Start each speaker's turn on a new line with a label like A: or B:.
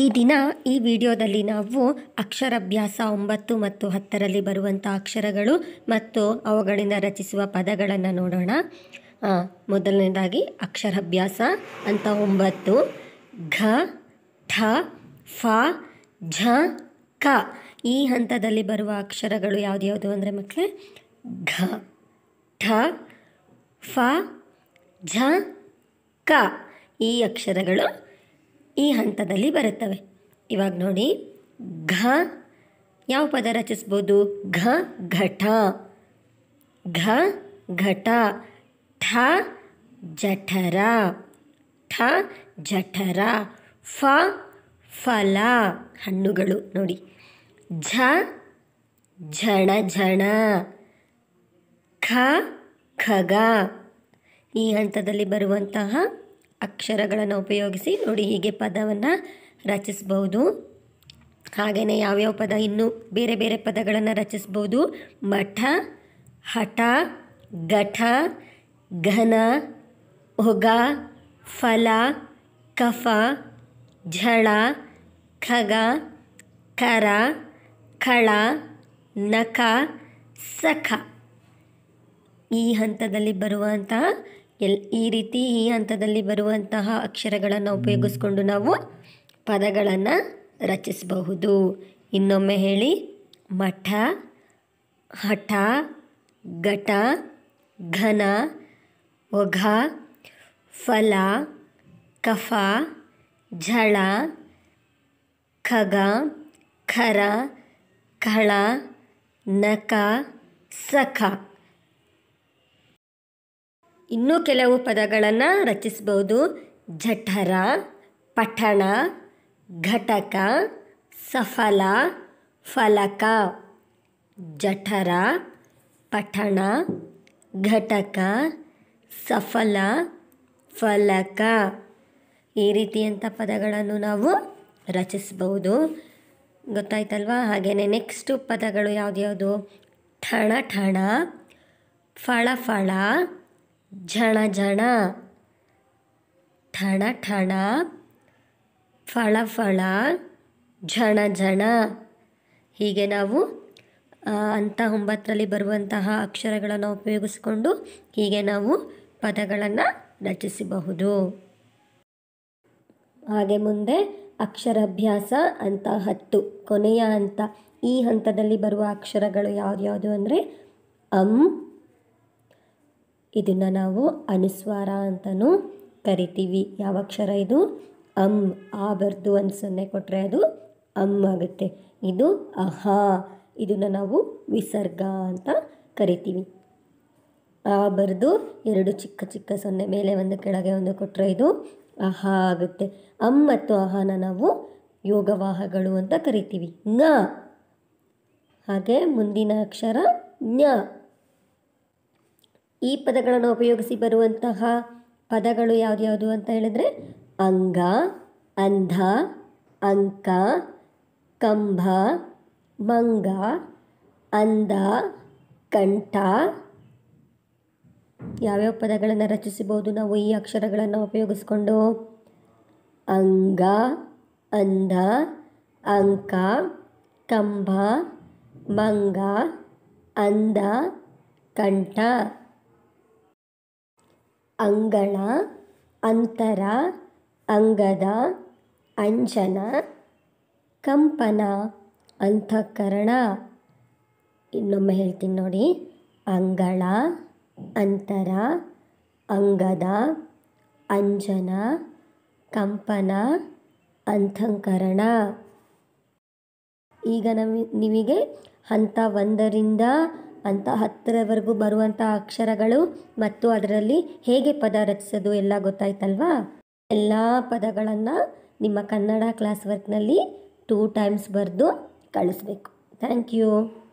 A: ಈ ದಿನ ಈ ವಿಡಿಯೋದಲ್ಲಿ ನಾವು ಅಕ್ಷರಾಭ್ಯಾಸ ಒಂಬತ್ತು ಮತ್ತು ಹತ್ತರಲ್ಲಿ ಬರುವಂಥ ಅಕ್ಷರಗಳು ಮತ್ತು ಅವುಗಳಿಂದ ರಚಿಸುವ ಪದಗಳನ್ನು ನೋಡೋಣ ಮೊದಲನೇದಾಗಿ ಅಕ್ಷರಾಭ್ಯಾಸ ಅಂತ ಒಂಬತ್ತು ಘ ಠ ಫ ಝ ಕ ಈ ಹಂತದಲ್ಲಿ ಬರುವ ಅಕ್ಷರಗಳು ಯಾವುದು ಅಂದರೆ ಮಕ್ಕಳೇ ಘ ಠ ಫ ಝ ಕ ಈ ಅಕ್ಷರಗಳು ಈ ಹಂತದಲ್ಲಿ ಬರುತ್ತವೆ ಇವಾಗ ನೋಡಿ ಘ ಯಾವ ಪದ ರಚಿಸ್ಬೋದು ಘ ಘಟ ಘ ಘಟ ಠ ಜಠರ ಠ ಜಠರ ಫ ಫಲ ಹಣ್ಣುಗಳು ನೋಡಿ ಝ ಝಣ ಝಣ ಖ ಖಗ ಈ ಹಂತದಲ್ಲಿ ಬರುವಂತಹ ಅಕ್ಷರಗಳನ್ನು ಉಪಯೋಗಿಸಿ ನೋಡಿ ಹೀಗೆ ಪದವನ್ನು ರಚಿಸ್ಬೋದು ಹಾಗೆಯೇ ಯಾವ್ಯಾವ ಪದ ಇನ್ನೂ ಬೇರೆ ಬೇರೆ ಪದಗಳನ್ನು ರಚಿಸ್ಬೋದು ಮಠ ಹಠ ಘಟ ಘನ ಹೊಗ ಫಲ ಕಫ ಝಳ ಖಗ ಕರ ಖಳ ನಖ ಸಖ ಈ ಹಂತದಲ್ಲಿ ಬರುವಂತಹ ಎಲ್ ಈ ರೀತಿ ಈ ಹಂತದಲ್ಲಿ ಬರುವಂತಹ ಅಕ್ಷರಗಳನ್ನು ಉಪಯೋಗಿಸ್ಕೊಂಡು ನಾವು ಪದಗಳನ್ನು ರಚಿಸಬಹುದು ಇನ್ನೊಮ್ಮೆ ಹೇಳಿ ಮಠ ಹಠ ಘಟ ಘನ ಒಘ ಫಲ ಕಫ ಝಳ ಖಗ ಖರ ಖಳ ನಕ ಸಖ ಇನ್ನೂ ಕೆಲವು ಪದಗಳನ್ನು ರಚಿಸಬಹುದು ಜಠರ ಪಠಣ ಘಟಕ ಸಫಲ ಫಲಕ ಜಠರ ಪಠಣ ಘಟಕ ಸಫಲ ಫಲಕ ಈ ರೀತಿಯಂಥ ಪದಗಳನ್ನು ನಾವು ರಚಿಸ್ಬೋದು ಗೊತ್ತಾಯ್ತಲ್ವಾ ಹಾಗೆಯೇ ನೆಕ್ಸ್ಟು ಪದಗಳು ಯಾವುದ್ಯಾವುದು ಠಣ ಠಣ ಫಳ ಫಳ ಝಣ ಝಣ ಠಣ ಠಣ ಫಳ ಫಳ ಝಣ ಝಣ ಹೀಗೆ ನಾವು ಅಂತ ಒಂಬತ್ತರಲ್ಲಿ ಬರುವಂತಹ ಅಕ್ಷರಗಳನ್ನು ಉಪಯೋಗಿಸಿಕೊಂಡು ಹೀಗೆ ನಾವು ಪದಗಳನ್ನು ರಚಿಸಬಹುದು ಹಾಗೆ ಮುಂದೆ ಅಕ್ಷರಾಭ್ಯಾಸ ಅಂತ ಹತ್ತು ಕೊನೆಯ ಹಂತ ಈ ಹಂತದಲ್ಲಿ ಬರುವ ಅಕ್ಷರಗಳು ಯಾವುದ್ಯಾವುದು ಅಂದರೆ ಅಂ ಇದನ್ನು ನಾವು ಅನುಸ್ವಾರ ಅಂತಲೂ ಕರಿತೀವಿ ಯಾವ ಅಕ್ಷರ ಇದು ಅಮ್ ಆ ಬರ್ದು ಒಂದು ಸೊನ್ನೆ ಕೊಟ್ಟರೆ ಅದು ಅಮ್ ಆಗುತ್ತೆ ಇದು ಅಹ ಇದನ್ನು ನಾವು ವಿಸರ್ಗ ಅಂತ ಕರಿತೀವಿ ಆ ಬರೆದು ಎರಡು ಚಿಕ್ಕ ಚಿಕ್ಕ ಸೊನ್ನೆ ಮೇಲೆ ಒಂದು ಕೆಳಗೆ ಒಂದು ಕೊಟ್ಟರೆ ಇದು ಅಹ ಆಗುತ್ತೆ ಅಮ್ ಮತ್ತು ಅಹನ ನಾವು ಯೋಗವಾಹಗಳು ಅಂತ ಕರಿತೀವಿ ನ ಹಾಗೆ ಮುಂದಿನ ಅಕ್ಷರ ಞ ಈ ಪದಗಳನ್ನು ಉಪಯೋಗಿಸಿ ಬರುವಂತಹ ಪದಗಳು ಯಾವ್ದ್ಯಾವುದು ಅಂತ ಹೇಳಿದ್ರೆ ಅಂಗ ಅಂಧ ಅಂಕ ಕಂಬ ಮಂಗ ಅಂದ ಕಂಠ ಯಾವ್ಯಾವ ಪದಗಳನ್ನು ರಚಿಸಬಹುದು ನಾವು ಈ ಅಕ್ಷರಗಳನ್ನು ಉಪಯೋಗಿಸ್ಕೊಂಡು ಅಂಗ ಅಂದ ಅಂಕ ಕಂಬ ಮಂಗ ಅಂದ ಕಂಠ ಅಂಗಳ ಅಂತರ ಅಂಗದ ಅಂಜನ ಕಂಪನ ಅಂತಃಕರಣ ಇನ್ನೊಮ್ಮೆ ಹೇಳ್ತೀನಿ ನೋಡಿ ಅಂಗಳ ಅಂತರ ಅಂಗದ ಅಂಜನ ಕಂಪನ ಅಂತಃಕರಣ ಈಗ ನಮ್ ನಿಮಗೆ ಹಂತ ಒಂದರಿಂದ ಅಂತ ಹತ್ತಿರವರೆಗೂ ಬರುವಂಥ ಅಕ್ಷರಗಳು ಮತ್ತು ಅದರಲ್ಲಿ ಹೇಗೆ ಪದ ರಚಿಸೋದು ಎಲ್ಲ ಗೊತ್ತಾಯ್ತಲ್ವಾ ಎಲ್ಲ ಪದಗಳನ್ನು ನಿಮ್ಮ ಕನ್ನಡ ಕ್ಲಾಸ್ ವರ್ಕ್ನಲ್ಲಿ ಟೂ ಟೈಮ್ಸ್ ಬರೆದು ಕಳಿಸ್ಬೇಕು ಥ್ಯಾಂಕ್ ಯು